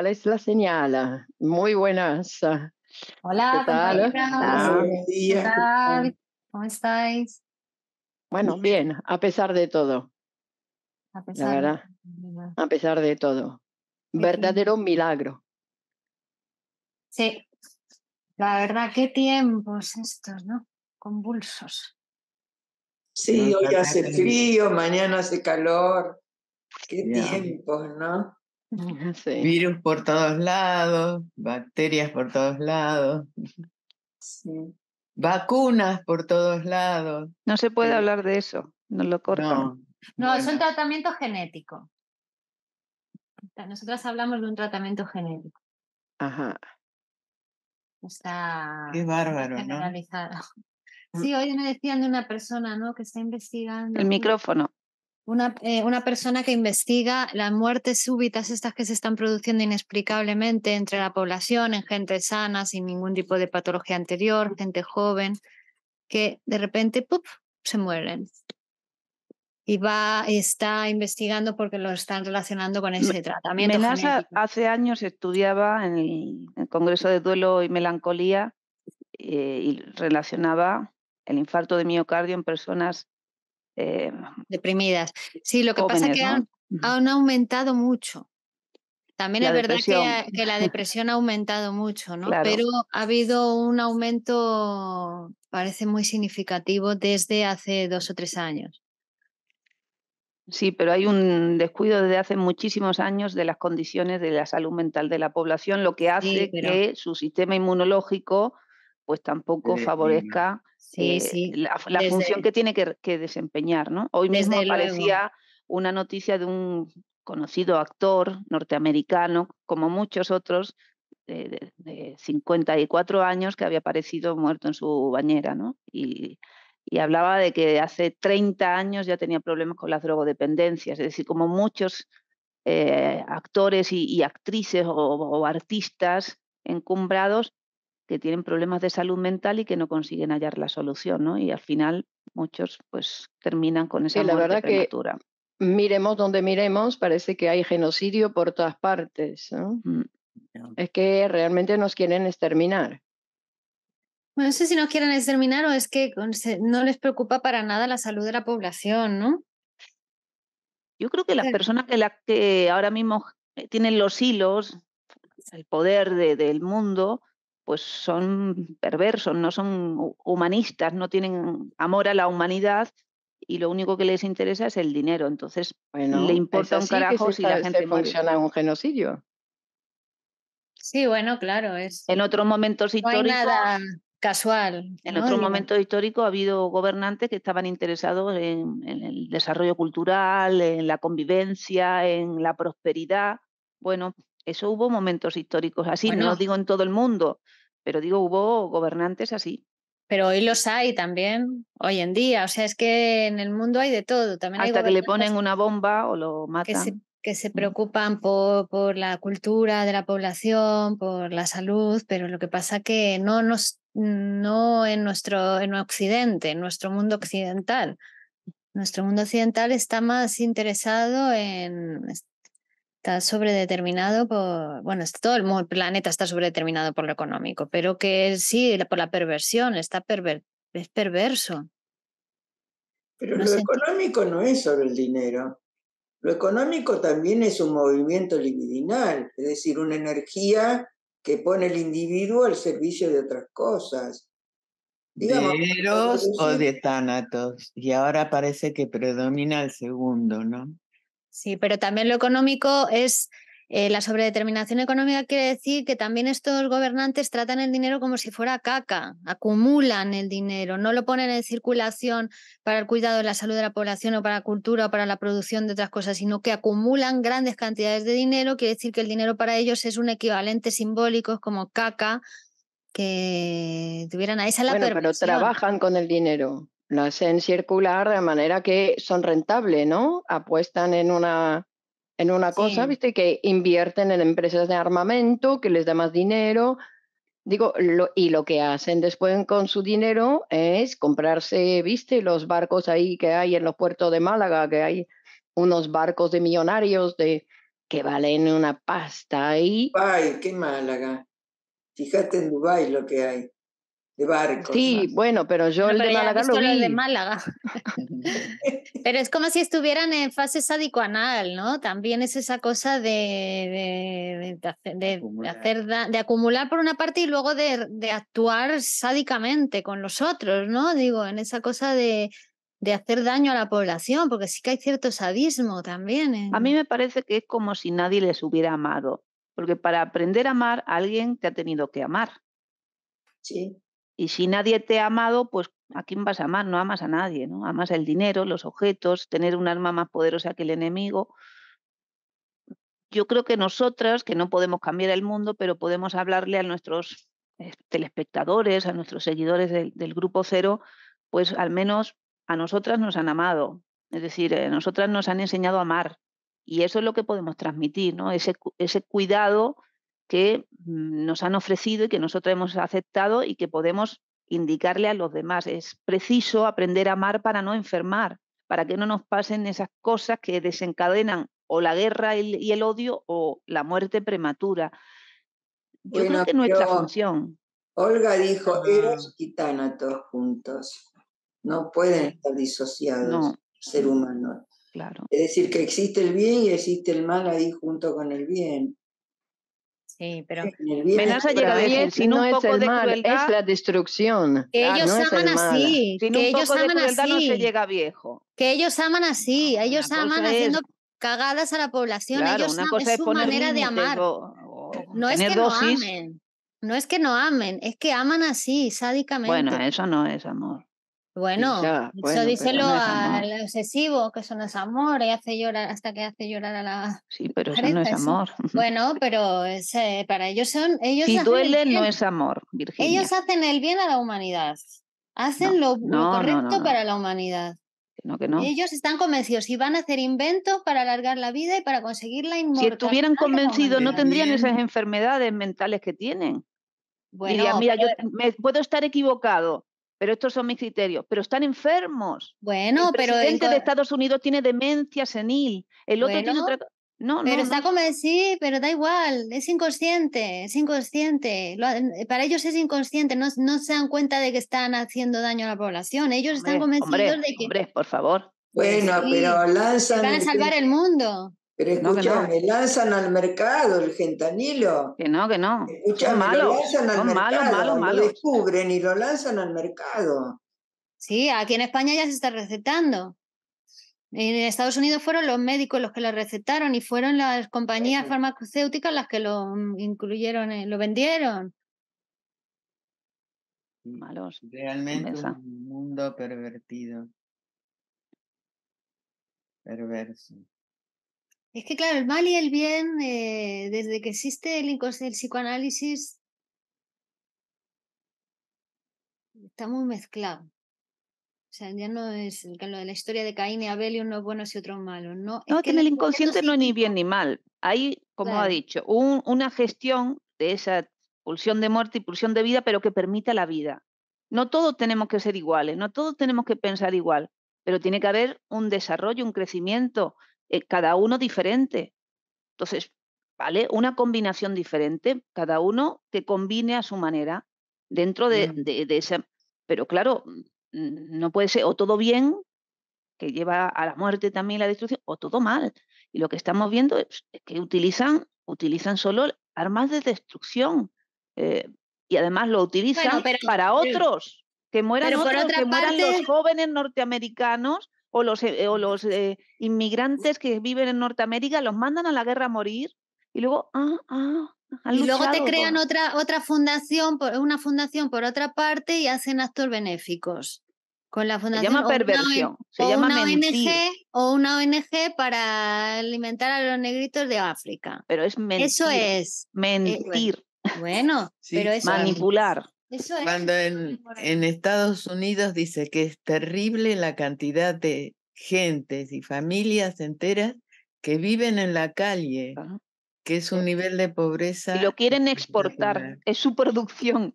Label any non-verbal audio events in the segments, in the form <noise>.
es la señala. Ah, muy buenas. Ah. Hola, tal? Ah, ¿Cómo estáis? Bueno, bien, a pesar de todo. A pesar, de... todo. Verdadero milagro. Sí, la verdad, qué tiempos estos, ¿no? Convulsos. Sí, hoy hace frío, mañana hace calor. Qué tiempos, ¿no? <laughs> Virus por todos lados, bacterias por todos lados, vacunas por todos lados. No se puede eh, hablar de eso, no lo cortan. No, es un tratamiento genético. Nosotras hablamos de un tratamiento genético. Ajá. Está Qué bárbaro, generalizado. Mm. Sí, hoy me decían de una persona, Que está investigando. El micrófono. Eh, una, persona que investiga las muertes súbitas, estas que se están produciendo inexplicablemente entre la población, en gente sana, sin ningún tipo de patología anterior, gente joven, que de repente ¡pup! se mueren. Y va, está investigando porque lo están relacionando con ese tratamiento. Menasa hace años estudiaba en el, Congreso de Duelo y Melancolía eh, y relacionaba el infarto de miocardio en personas eh, Deprimidas. Sí, lo que pasa es que han, aumentado mucho. También es verdad que, la <laughs> depresión ha aumentado mucho, ¿no? Pero ha habido un aumento, parece muy significativo, desde hace dos o tres años. Sí, pero hay un descuido desde hace muchísimos años de las condiciones de la salud mental de la población, lo que hace que su sistema inmunológico pues tampoco favorezca eh, la, función que tiene que, desempeñar. ¿no? Hoy mismo aparecía una noticia de un conocido actor norteamericano, como muchos otros, eh, de, 54 años que había aparecido muerto en su bañera, ¿no? Y, hablaba de que hace 30 años ya tenía problemas con las drogodependencias, es decir, como muchos eh, actores y, actrices o, artistas encumbrados que tienen problemas de salud mental y que no consiguen hallar la solución, ¿no? Y al final muchos pues terminan con esa sí, la verdad Que miremos donde miremos, parece que hay genocidio por todas partes, ¿no? Mm, es que realmente nos quieren exterminar. no sé si nos quieren exterminar o es que no les preocupa para nada la salud de la población, ¿no? Yo creo que las personas que, que ahora mismo eh, tienen los hilos, el poder del mundo, pues son perversos, no son humanistas, no tienen amor a la humanidad y lo único que les interesa es el dinero. Entonces, le importa un carajo si la gente funciona un genocidio. Sí, bueno, claro, es En otros momentos no hay nada casual. En otros momentos históricos ha habido gobernantes que estaban interesados en el desarrollo cultural, en la convivencia, en la prosperidad bueno, eso hubo momentos históricos así, no lo digo en todo el mundo, pero digo, hubo gobernantes así. Pero hoy los hay también, hoy en día. O sea, es que en el mundo hay de todo. También Hasta que le ponen una bomba o lo matan. Que se, que mm. se preocupan por, por, la cultura de la población, por la salud, pero lo que pasa que no, nos, no en nuestro en Occidente, en nuestro mundo occidental. Nuestro mundo occidental está más interesado en, está sobredeterminado por, bueno, todo el planeta está sobredeterminado por lo económico, pero que sí, por la perversión, está es perverso. Pero lo económico no es sobre el dinero. Lo económico también es un movimiento libidinal, es decir, una energía que pone el individuo al servicio de otras cosas. Digamos, de o de tánatos. Y ahora parece que predomina el segundo, ¿no? Sí, pero también lo económico es eh, la sobredeterminación económica quiere decir que también estos gobernantes tratan el dinero como si fuera caca, acumulan el dinero, no lo ponen en circulación para el cuidado de la salud de la población o para la cultura o para la producción de otras cosas, sino que acumulan grandes cantidades de dinero, quiere decir que el dinero para ellos es un equivalente simbólico, es como caca que tuvieran ahí. Esa pero trabajan con el dinero lo hacen circular de manera que son rentables, ¿no? Apuestan en una, en una cosa, ¿viste? Que invierten en empresas de armamento, que les da más dinero. Digo, y lo que hacen después con su dinero es comprarse, ¿viste? Los barcos ahí que hay en los puertos de Málaga, que hay unos barcos de millonarios de, que valen una pasta ahí. ¡Ay, qué Málaga! Fíjate en Dubái lo que hay. Sí, bueno, pero yo el, de Málaga lo vi. <laughs> pero es como si estuvieran en fase sádico ¿no? También es esa cosa de, de, hacer de acumular por una parte y luego de, actuar sádicamente con los otros, ¿no? Digo, en esa cosa de de hacer daño a la población, porque sí que hay cierto sadismo también. A mí me parece que es como si nadie les hubiera amado, porque para aprender a amar alguien te ha tenido que amar. Sí. Y si nadie te ha amado, pues ¿a quién vas a amar? No amas a nadie, ¿no? Amas el dinero, los objetos, tener un arma más poderosa que el enemigo. Yo creo que nosotras, que no podemos cambiar el mundo, pero podemos hablarle a nuestros eh, telespectadores, a nuestros seguidores del, Grupo Cero, pues al menos a nosotras nos han amado. Es decir, eh, nosotras nos han enseñado a amar. Y eso es lo que podemos transmitir, ¿no? Ese, ese cuidado que mm, nos han ofrecido y que nosotros hemos aceptado y que podemos indicarle a los demás. Es preciso aprender a amar para no enfermar, para que no nos pasen esas cosas que desencadenan o la guerra y el odio o la muerte prematura. Yo creo que nuestra función. Olga dijo, eros ah. y todos juntos. No pueden estar disociados, ser humano. Claro. Es decir, que existe el bien y existe el mal ahí junto con el bien. Sí, pero Menasa llega bien sin no es el de mal, Es la destrucción. Que ah, ellos aman así. que ellos aman así. No se llega viejo. Que ellos aman así. Ellos aman haciendo cagadas a la población. ellos es su manera de amar. no es que no amen. No es que no amen, es que aman así, sádicamente. Bueno, eso no es amor. Bueno, eso díselo al obsesivo, que eso no es amor, y hace llorar hasta que hace llorar a la. Sí, pero eso no es amor. <laughs> Bueno, pero eh, para ellos son. Ellos si duele, no es amor, Virginia. Ellos hacen el bien a la humanidad. Hacen lo, correcto para la humanidad. No, no. Ellos están convencidos y van a hacer inventos para alargar la vida y para conseguir la inmortalidad. Si estuvieran convencidos, no tendrían esas enfermedades mentales que tienen. Bueno, mira, yo me, puedo estar equivocado, pero estos son mis criterios, pero están enfermos. Bueno, el presidente pero de Estados Unidos tiene demencia senil, el otro tiene otra no, pero está como sí, pero da igual, es inconsciente, es inconsciente. Eh, para ellos es inconsciente, no, se dan cuenta de que están haciendo daño a la población. Ellos están convencidos de que. Hombre, por favor. Bueno, pero Van a salvar el mundo. Pero me lanzan al mercado el gentanilo. Que no, que no. Es malo, Es malo, malo. malo, Lo descubren y lo lanzan al mercado. Sí, aquí en España ya se está recetando. En Estados Unidos fueron los médicos los que lo recetaron y fueron las compañías farmacéuticas las que lo incluyeron, eh, lo vendieron. Malos. Realmente un mundo pervertido. Perverso. Es que, claro, el mal y el bien, eh, desde que existe el, psicoanálisis, estamos muy mezclado. O sea, ya no es lo de la historia de Caín y Abel y uno bueno y otro malo. No, que en el inconsciente no hay ni bien ni mal. Hay, como ha dicho, una gestión de esa pulsión de muerte y pulsión de vida, pero que permita la vida. No todos tenemos que ser iguales, no todos tenemos que pensar igual, pero tiene que haber un desarrollo, un crecimiento, eh, cada uno diferente. Entonces, ¿vale? Una combinación diferente, cada uno que combine a su manera dentro de, de, esa... Pero claro, mm, no puede ser o todo bien, que lleva a la muerte también la destrucción, o todo mal. Y lo que estamos viendo es que utilizan, utilizan solo armas de destrucción. Eh, y además lo utilizan para otros, que mueran que mueran los jóvenes norteamericanos o los, eh, o los eh, inmigrantes que viven en Norteamérica, los mandan a la guerra a morir y luego, ah, ah y luego te crean otra, otra fundación, por, una fundación por otra parte y hacen actos benéficos. Con la fundación, se llama perversión, se llama una ONG, o una ONG para alimentar a los negritos de África. Pero es mentir. Eh, <laughs> eso es. Mentir. bueno, pero es Manipular. Cuando en, Estados Unidos dice que es terrible la cantidad de gentes y familias enteras que viven en la calle, que es un nivel de pobreza. Y lo quieren exportar, es su producción.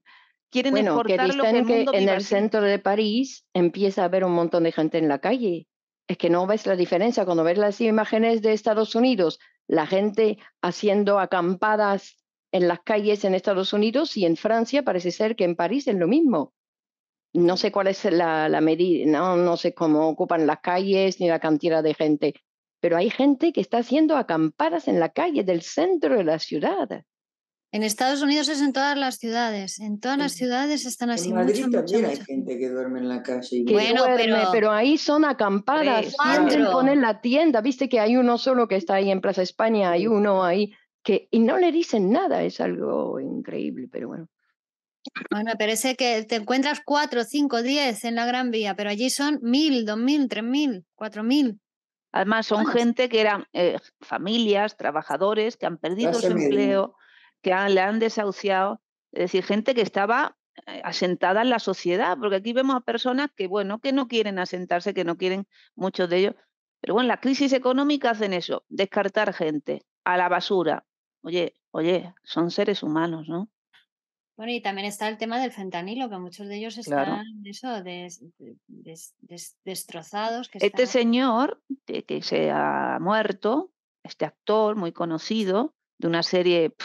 Quieren bueno, lo que en el centro de París empieza a haber un montón de gente en la calle. Es que no ves la diferencia cuando ves las imágenes de Estados Unidos, la gente haciendo acampadas en las calles en Estados Unidos y en Francia parece ser que en París es lo mismo. No sé cuál es la, medida, no, no sé cómo ocupan las calles ni la cantidad de gente, pero hay gente que está haciendo acampadas en la calle del centro de la ciudad. En Estados Unidos es en todas las ciudades, en todas las ciudades están así. En Madrid también hay gente que duerme en la calle. Y... Que bueno, duerme, pero... pero... ahí son acampadas, ponen la tienda, viste que hay uno solo que está ahí en Plaza España, hay uno ahí y no le dicen nada, es algo increíble, pero bueno. Bueno, parece que te encuentras cuatro, cinco, diez en la Gran Vía, pero allí son mil, dos mil, tres mil, cuatro mil. Además, son gente que eran eh, familias, trabajadores que han perdido su empleo, que le han desahuciado, es decir, gente que estaba eh, asentada en la sociedad, porque aquí vemos a personas que, bueno, que no quieren asentarse, que no quieren muchos de ellos, pero bueno, la crisis económica hacen eso, descartar gente a la basura, Oye, oye, son seres humanos, ¿no? Bueno, y también está el tema del fentanilo, que muchos de ellos están eso, destrozados. este señor eh, que, se ha muerto, este actor muy conocido, de una serie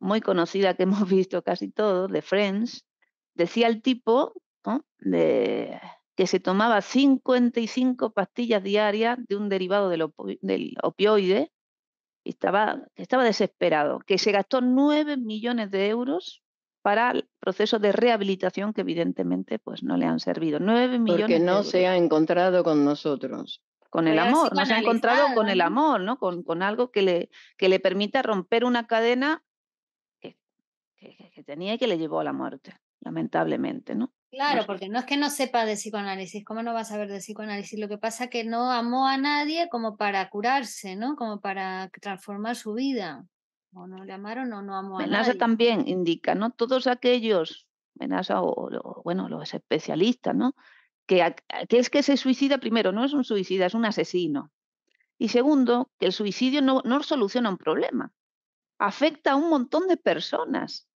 muy conocida que <laughs> hemos visto casi todos, de Friends, decía el tipo de, que se tomaba 55 pastillas diarias de un derivado del, del opioide estaba, estaba desesperado, que se gastó nueve millones de euros para el proceso de rehabilitación que evidentemente pues no le han servido. 9 millones. Porque no se ha encontrado con nosotros. Con el amor, no se ha encontrado con el amor, ¿no? Con, algo que le, que le permita romper una cadena que, que tenía y que le llevó a la muerte, lamentablemente, ¿no? Claro, porque no es que no sepa de psicoanálisis, ¿cómo no va a saber de psicoanálisis? Lo que pasa es que no amó a nadie como para curarse, ¿no? Como para transformar su vida. O no le amaron o no amó a nadie. nadie. también indica, ¿no? Todos aquellos, Menaza o, bueno, los especialistas, ¿no? Que es que se suicida, primero, no es un suicida, es un asesino. Y segundo, que el suicidio no, no soluciona un problema, afecta a un montón de personas.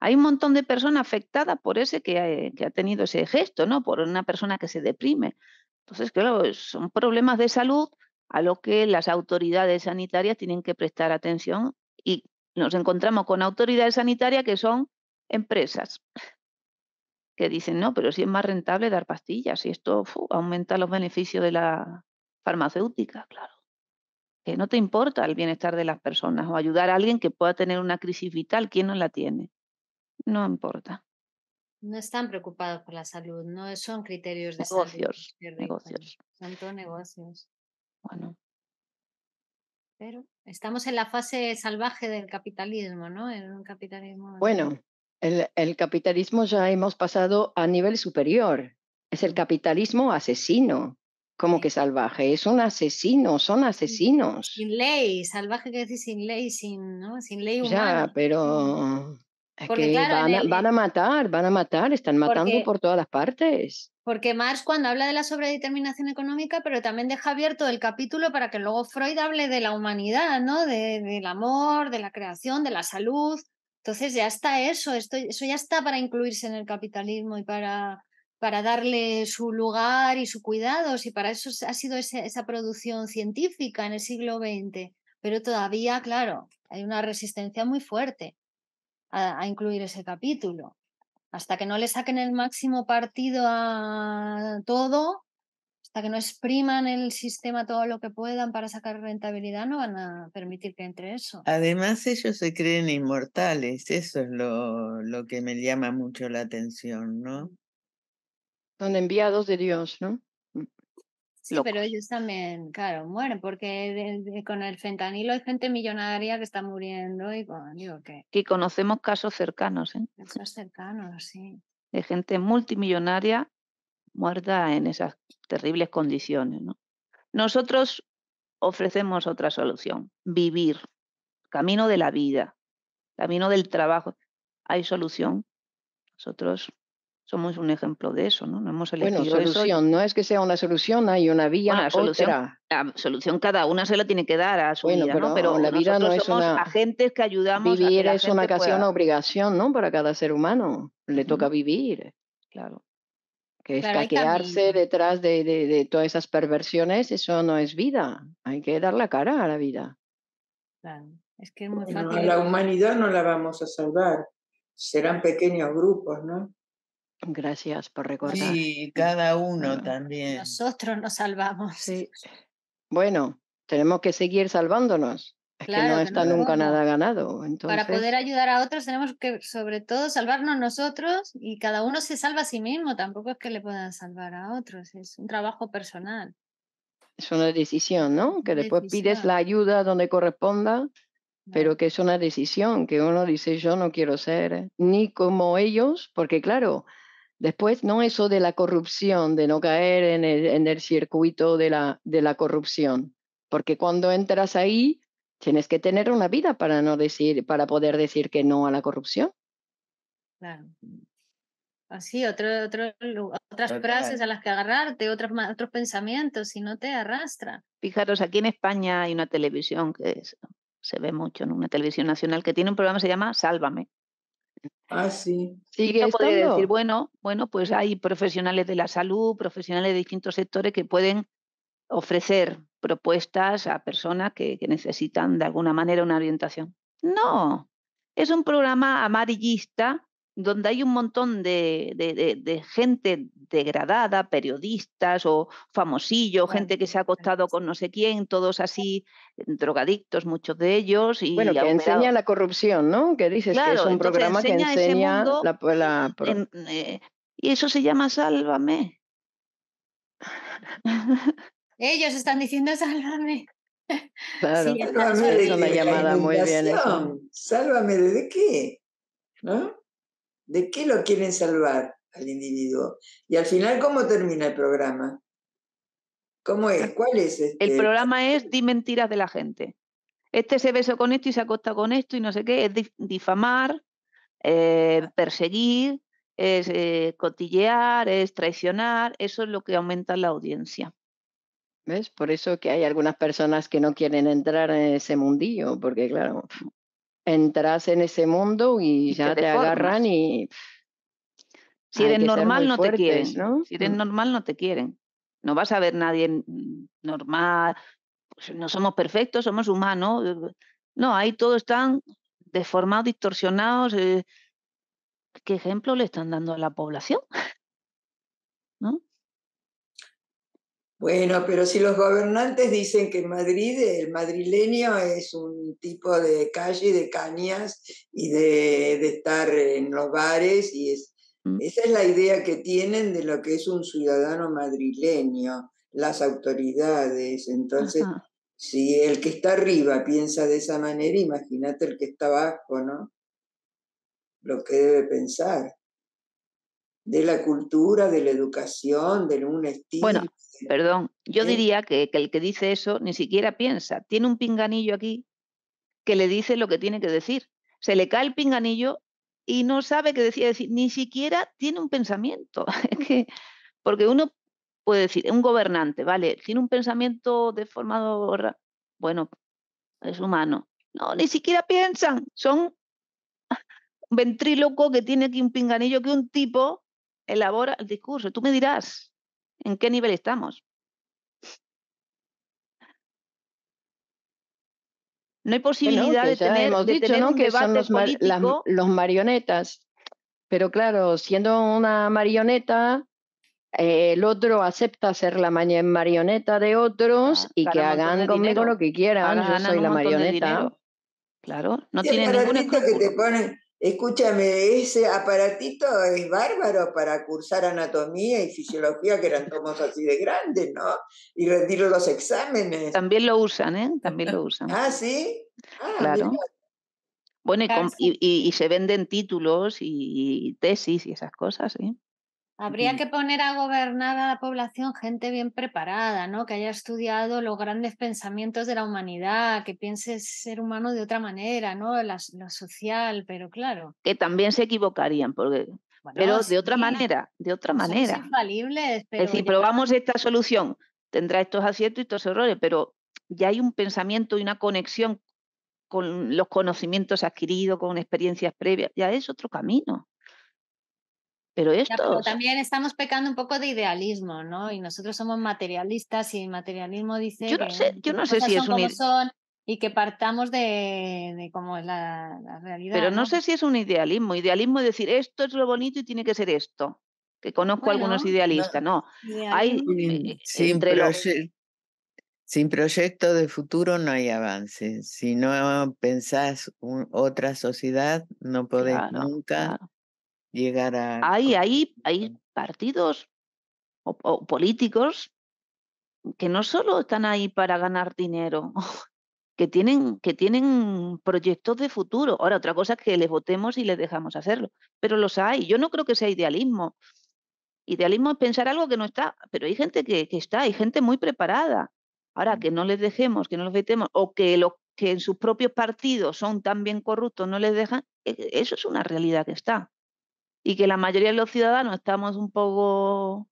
Hay un montón de personas afectadas por ese eh, que ha, tenido ese gesto, ¿no? Por una persona que se deprime. Entonces, claro, son problemas de salud a los que las autoridades sanitarias tienen que prestar atención y nos encontramos con autoridades sanitarias que son empresas <laughs> que dicen, no, pero si es más rentable dar pastillas y esto aumenta los beneficios de la farmacéutica, claro. Que no te importa el bienestar de las personas o ayudar a alguien que pueda tener una crisis vital, ¿quién no la tiene? no importa. No están preocupados por la salud, no son criterios de negocios, salud. Negocios. Son todo negocios. Bueno. Pero estamos en la fase salvaje del capitalismo, ¿no? En un capitalismo. Bueno, el, capitalismo ya hemos pasado a nivel superior. Es el capitalismo asesino. Como que salvaje? Es un asesino, son asesinos. Sin ley, salvaje que decir sin ley, sin, sin ley humana. Ya, pero porque, van, a matar, van a matar, están matando por todas las partes. Porque Marx cuando habla de la sobredeterminación económica, pero también deja abierto el capítulo para que luego Freud hable de la humanidad, ¿no? De, del amor, de la creación, de la salud. Entonces ya está eso, eso ya está para incluirse en el capitalismo y para, para darle su lugar y su cuidado, y para eso ha sido esa producción científica en el siglo XX. Pero todavía, claro, hay una resistencia muy fuerte a, incluir ese capítulo. Hasta que no le saquen el máximo partido a todo, hasta que no expriman el sistema todo lo que puedan para sacar rentabilidad, no van a permitir que entre eso. Además, ellos se creen inmortales, eso es lo, lo que me llama mucho la atención, ¿no? Son enviados de Dios, ¿no? Sí, pero ellos también, claro, mueren, porque con el fentanilo hay gente millonaria que está muriendo y Y conocemos casos cercanos, ¿eh? Casos cercanos, sí. De gente multimillonaria muerta en esas terribles condiciones, ¿no? Nosotros ofrecemos otra solución, vivir, camino de la vida, camino del trabajo. Hay solución. Nosotros somos un ejemplo de eso, ¿no? No hemos elegido bueno, solución, no es que sea una solución, hay una vía solución, La solución cada una se la tiene que dar a su vida, pero, Pero la vida no es una... agentes que ayudamos a la es una casi una obligación, ¿no? Para cada ser humano, le toca vivir, claro. Que claro, escaquearse detrás de, todas esas perversiones, eso no es vida. Hay que dar la cara a la vida. Claro. Es que la humanidad no la vamos a salvar. Serán pequeños grupos, ¿no? Gracias por recordar. Sí, cada uno también. Nosotros nos salvamos. Sí. Bueno, tenemos que seguir salvándonos. Es que no está nunca nada ganado. Entonces... Para poder ayudar a otros tenemos que sobre todo salvarnos nosotros y cada uno se salva a sí mismo. Tampoco es que le puedan salvar a otros. Es un trabajo personal. Es una decisión, ¿no? Que después pides la ayuda donde corresponda pero que es una decisión que uno dice yo no quiero ser ni como ellos, porque claro, Después, no eso de la corrupción, de no caer en el, circuito de la, corrupción, porque cuando entras ahí, tienes que tener una vida para, no decir, para poder decir que no a la corrupción. Claro. Así, otro, otras frases a las que agarrarte, otros, otros pensamientos, si no te arrastra. Fijaros, aquí en España hay una televisión que se ve mucho, en una televisión nacional que tiene un programa que se llama Sálvame. Ah, sí. que no decir, bueno, bueno, pues hay profesionales de la salud, profesionales de distintos sectores que pueden ofrecer propuestas a personas que necesitan de alguna manera una orientación. No, es un programa amarillista donde hay un montón de, gente degradada, periodistas o famosillos, gente que se ha acostado con no sé quién, todos así, mm, drogadictos, muchos de ellos. Y bueno, que enseña la corrupción, ¿no? Que dices que es un programa que enseña la... Eh, y eso se llama Sálvame. <laughs> Ellos están diciendo Sálvame. <laughs> Claro, una llamada muy bien. ¿Sálvame de qué? ¿No? ¿De qué lo quieren salvar al individuo? Y al final, ¿cómo termina el programa? ¿Cómo es? ¿Cuál es? Este? El programa es di mentiras de la gente. Este se besó con esto y se acosta con esto y no sé qué. Es difamar, eh, perseguir, es eh, cotillear, es traicionar. Eso es lo que aumenta la audiencia. ¿Ves? Por eso que hay algunas personas que no quieren entrar en ese mundillo, porque claro, entras en ese mundo y ya te, agarran y... Si eres normal no te quieren, ¿no? Si eres mm. normal no te quieren. No vas a ver nadie normal, pues, no somos perfectos, somos humanos. Eh, no, ahí todos están deformados, distorsionados. Eh, ¿Qué ejemplo le están dando a la población? <laughs> ¿No? Bueno, pero si los gobernantes dicen que Madrid el madrileño es un tipo de calle, de cañas y de, estar en los bares, y es, mm. esa es la idea que tienen de lo que es un ciudadano madrileño, las autoridades. Entonces, si el que está arriba piensa de esa manera, imagínate el que está abajo, ¿no? Lo que debe pensar de la cultura, de la educación, de un estilo. Perdón, yo diría que, el que dice eso ni siquiera piensa. Tiene un pinganillo aquí que le dice lo que tiene que decir. Se le cae el pinganillo y no sabe qué decía. decir ni siquiera tiene un pensamiento. <laughs> Porque uno puede decir, un gobernante, ¿vale? Tiene un pensamiento deformado, bueno, es humano. No, ni siquiera piensan, son ventríloco que tiene aquí un pinganillo que un tipo elabora el discurso. Tú me dirás, ¿En qué nivel estamos? No hay posibilidad de tener, hemos dicho, ¿no? que debate los, marionetas. Pero claro, siendo una marioneta, eh, el otro acepta ser la marioneta de otros y que hagan conmigo lo que quieran. Yo soy la marioneta. Claro, no tiene ningún que te ponen Escúchame, ese aparatito es bárbaro para cursar anatomía y fisiología, que eran tomos así de grandes, ¿no? Y rendir los exámenes. También lo usan, ¿eh? También lo usan. Ah, sí. Ah, claro. Bueno, ah, y, y, se venden títulos y, tesis y esas cosas, ¿eh? Habría que poner a gobernar a la población gente bien preparada, ¿no? Que haya estudiado los grandes pensamientos de la humanidad, que piense ser humano de otra manera, ¿no? La, lo social, pero claro. Que también se equivocarían, porque pero de otra manera, de otra manera. es decir, probamos esta solución, tendrá estos aciertos y estos errores, pero ya hay un pensamiento y una conexión con los conocimientos adquiridos, con experiencias previas, ya es otro camino. Pero esto. también estamos pecando un poco de idealismo, ¿no? Y nosotros somos materialistas y materialismo dice. Yo no sé, si es Son y que partamos de, cómo es la, realidad. Pero ¿no? sé si es un idealismo. Idealismo es decir, esto es lo bonito y tiene que ser esto. Que conozco algunos idealistas, no. Hay, eh, sin, proyecto de futuro no hay avance. Si no pensás otra sociedad, no podés nunca llegar a... Hay, hay, partidos o, políticos que no solo están ahí para ganar dinero, <laughs> que tienen, que tienen proyectos de futuro. Ahora, otra cosa es que les votemos y les dejamos hacerlo, pero los hay. Yo no creo que sea idealismo. Idealismo es pensar algo que no está, pero hay gente que, está, hay gente muy preparada. Ahora, que no les dejemos, que no los vetemos, o que los que en sus propios partidos son tan bien corruptos no les dejan, e, e, eso es una realidad que está y que la mayoría de los ciudadanos estamos un poco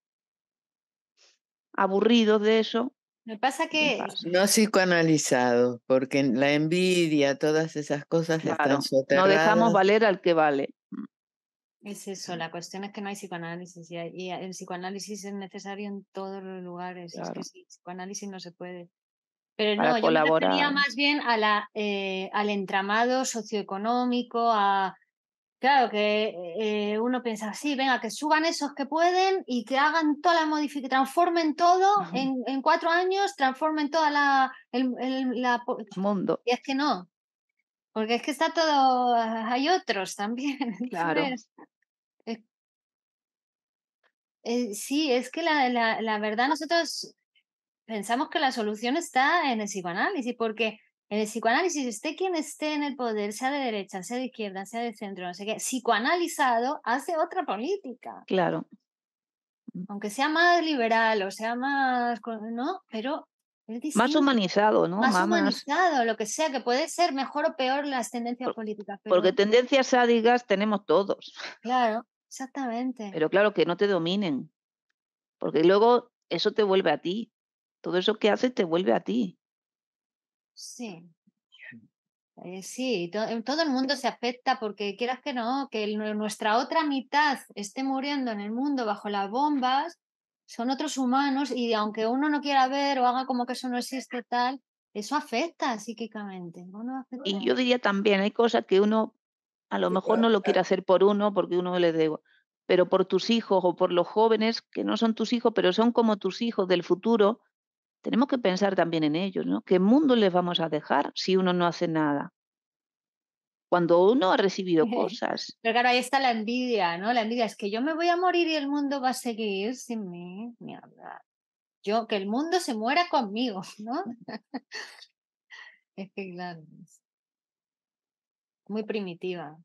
aburridos de eso. Me pasa que... No psicoanalizado, porque la envidia, todas esas cosas están soterradas. No dejamos valer al que vale. Mm. Es eso, la cuestión es que no hay psicoanálisis y el psicoanálisis es necesario en todos los lugares. Es que psicoanálisis no se puede. Pero no, yo me refería más bien a la, eh, al entramado socioeconómico, a, Claro, que eh, eh, uno piensa, así, venga, que suban esos que pueden y que hagan toda la modificaciones, transformen todo en, cuatro años, transformen toda la... El, mundo. Y es que no, porque es que está todo, ah, hay otros también. <laughs> Claro. Eh, sí, es que la, la, la verdad nosotros pensamos que la solución está en el psicoanálisis, porque en el psicoanálisis, esté quien esté en el poder, sea de derecha, sea de izquierda, sea de centro, no sé qué, psicoanalizado hace otra política. Claro. Mm. Aunque sea más liberal o sea más, ¿no? Pero más humanizado, ¿no? Más, humanizado, lo que sea, que puede ser mejor o peor las tendencias políticas. Porque tendencias sádicas tenemos todos. Claro, exactamente. Pero claro, que no te dominen, porque luego eso te vuelve a ti. Todo eso que haces te vuelve a ti. Sí. Eh, sí, eh, todo el mundo se afecta porque quieras que no, que nuestra otra mitad esté muriendo en el mundo bajo las bombas, son otros humanos y aunque uno no quiera ver o haga como que eso no existe tal, eso afecta psíquicamente. Y yo diría también, hay cosas que uno a lo mejor no lo quiere hacer por uno porque uno le digo, pero por tus hijos o por los jóvenes que no son tus hijos, pero son como tus hijos del futuro, tenemos que pensar también en ellos, ¿no? ¿Qué mundo les vamos a dejar si uno no hace nada? Cuando uno ha recibido <laughs> cosas. Pero claro, ahí está la envidia, ¿no? La envidia es que yo me voy a morir y el mundo va a seguir sin mí, Mierda. Yo, que el mundo se muera conmigo, <laughs> ¿no? <laughs> es que claro. Muy primitiva.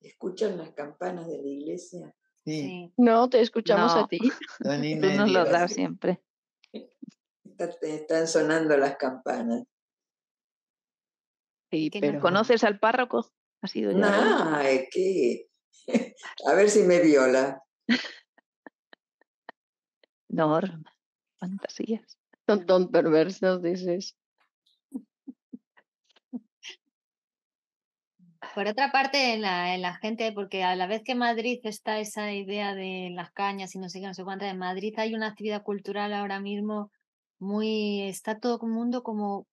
¿Escuchan las campanas de la iglesia? Sí. No, te escuchamos a ti. Tú nos lo das siempre. Están sonando las campanas. ¿Conoces al párroco? ¿Ha sido ya? <laughs> A ver si me viola. <laughs> Norma, fantasías. Son tan perversos, dices. Por otra parte, en la, gente, porque a la vez que Madrid está esa idea de las cañas y no sé qué, no sé cuánto, en Madrid hay una actividad cultural ahora mismo muy, está todo el mundo como,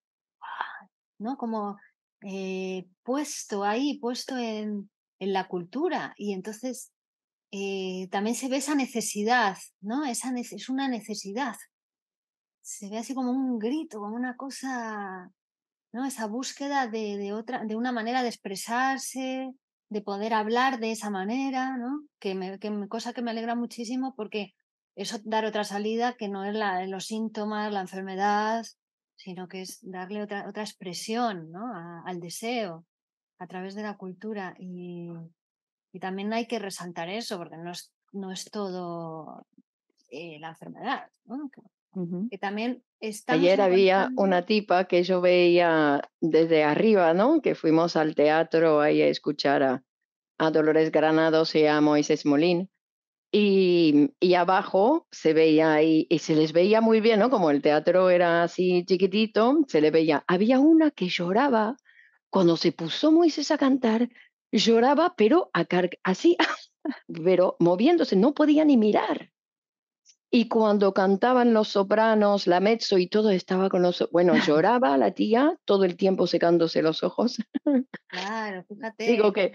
¿no? Como eh, puesto ahí, puesto en, la cultura. Y entonces eh, también se ve esa necesidad, ¿no? Esa, es una necesidad. Se ve así como un grito, como una cosa ¿no? Esa búsqueda de, otra, de una manera de expresarse, de poder hablar de esa manera, ¿no? Que, me, cosa que me alegra muchísimo porque eso dar otra salida que no es la, los síntomas, la enfermedad, sino que es darle otra, otra expresión ¿no? al deseo a través de la cultura. Y, también hay que resaltar eso, porque no es, todo eh, la enfermedad, también está. Ayer había una tipa que yo veía desde arriba, ¿no? Que fuimos al teatro ahí a escuchar a, Dolores Granados y a Moisés Molín. Y, y, abajo se veía ahí y, se les veía muy bien, ¿no? Como el teatro era así chiquitito, se le veía. Había una que lloraba cuando se puso Moisés a cantar, lloraba, pero a así, <laughs> pero moviéndose, no podía ni mirar. Y cuando cantaban los sopranos, la mezzo y todo, estaba con los... Bueno, <laughs> lloraba la tía todo el tiempo secándose los ojos. Claro, fíjate. Digo que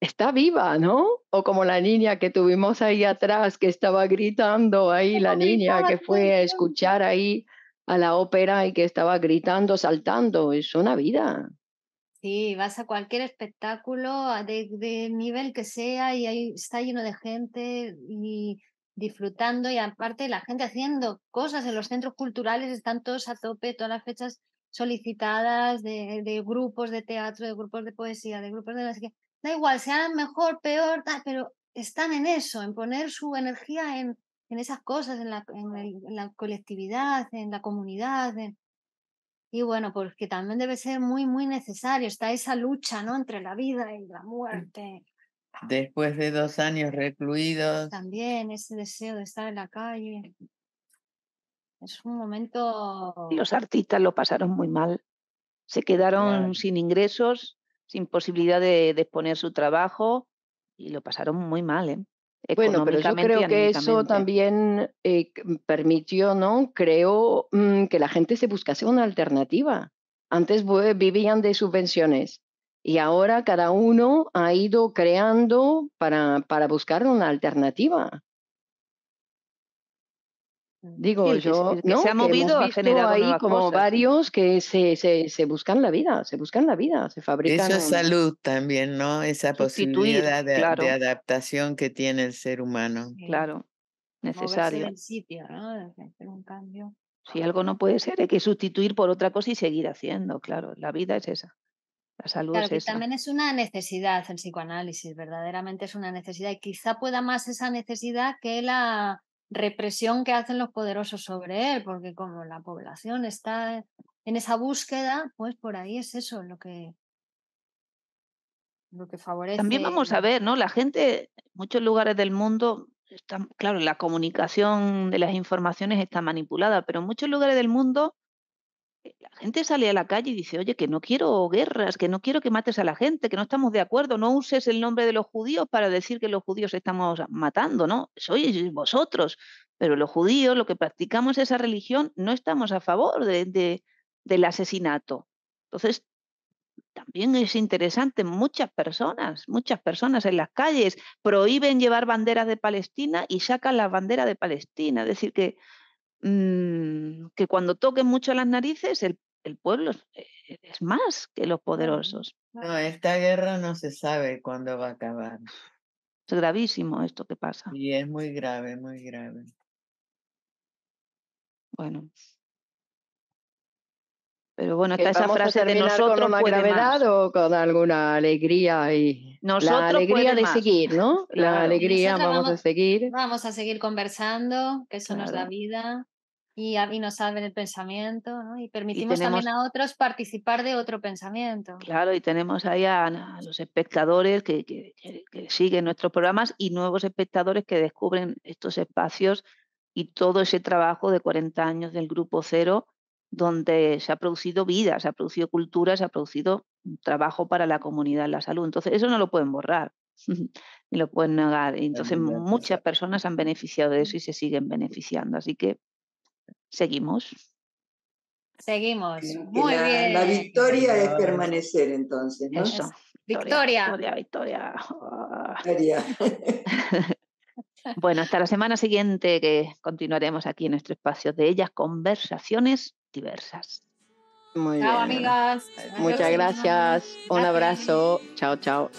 está viva, ¿no? O como la niña que tuvimos ahí atrás, que estaba gritando ahí, la niña que fue a escuchar ahí a la ópera y que estaba gritando, saltando. Es una vida. Sí, vas a cualquier espectáculo de, de nivel que sea y ahí está lleno de gente y disfrutando y aparte la gente haciendo cosas en los centros culturales, están todos a tope, todas las fechas solicitadas de, de grupos de teatro, de grupos de poesía, de grupos de así que da igual, sean mejor, peor, da pero están en eso, en poner su energía en, en esas cosas, en la, en, la, colectividad, en la comunidad. Y bueno, porque pues también debe ser muy, muy necesario, está esa lucha ¿no? entre la vida y la muerte, Después de dos años recluidos. También ese deseo de estar en la calle. Es un momento... Los artistas lo pasaron muy mal. Se quedaron sin ingresos, sin posibilidad de, exponer su trabajo y lo pasaron muy mal. ¿eh? Bueno, pero yo creo que eso también eh, mm, permitió, ¿no? Creo mm, que la gente se buscase una alternativa. Antes vivían de subvenciones y ahora cada uno ha ido creando para, para buscar una alternativa. Digo, yo que, se ha movido, que hemos visto ahí como varios que se, buscan la vida, se buscan la vida, se fabrican. Eso salud también, ¿no? Esa posibilidad de, adaptación que tiene el ser humano. Claro, necesario. Si algo no puede ser, hay que sustituir por otra cosa y seguir haciendo, claro, la vida es esa. La salud claro, es también es una necesidad el psicoanálisis, verdaderamente es una necesidad y quizá pueda más esa necesidad que la represión que hacen los poderosos sobre él, porque como la población está en esa búsqueda, pues por ahí es eso lo que lo que favorece. También vamos a ver, ¿no? La gente, muchos lugares del mundo Está, claro, la comunicación de las informaciones está manipulada, pero en muchos lugares del mundo la gente sale a la calle y dice, oye, que no quiero guerras, que no quiero que mates a la gente, que no estamos de acuerdo, no uses el nombre de los judíos para decir que los judíos estamos matando, ¿no? Sois vosotros, pero los judíos, lo que practicamos esa religión, no estamos a favor del asesinato. Entonces, también es interesante, muchas personas, muchas personas en las calles prohíben llevar banderas de Palestina y sacan las banderas de Palestina, es decir, que Mm, que cuando toquen mucho las narices, el, pueblo eh, eh, es, más que los poderosos. No, esta guerra no se sabe cuándo va a acabar. Es gravísimo esto que pasa. Y es muy grave, muy grave. Bueno, pero bueno, está esa frase de nosotros con una gravedad o con alguna alegría y nosotros la alegría de seguir, ¿no? La alegría vamos, a seguir. Vamos a seguir conversando, que eso nos da vida y, a mí nos abre el pensamiento, ¿no? Y permitimos también a otros participar de otro pensamiento. Claro, y tenemos ahí a, los espectadores que, que, que siguen nuestros programas y nuevos espectadores que descubren estos espacios y todo ese trabajo de 40 años del Grupo Cero donde se ha producido vida, se ha producido cultura, se ha producido trabajo para la comunidad la salud. Entonces, eso no lo pueden borrar <laughs> ni lo pueden negar. Entonces, muchas personas han beneficiado de eso y se siguen beneficiando. Así que seguimos. Seguimos. Muy bien. La victoria es permanecer entonces, Eso. Victoria. Victoria, victoria. <laughs> victoria. bueno, hasta la semana siguiente que continuaremos aquí en nuestro espacio de ellas, conversaciones diversas. chao, amigas. Muchas gracias. Un abrazo. Chao, chao.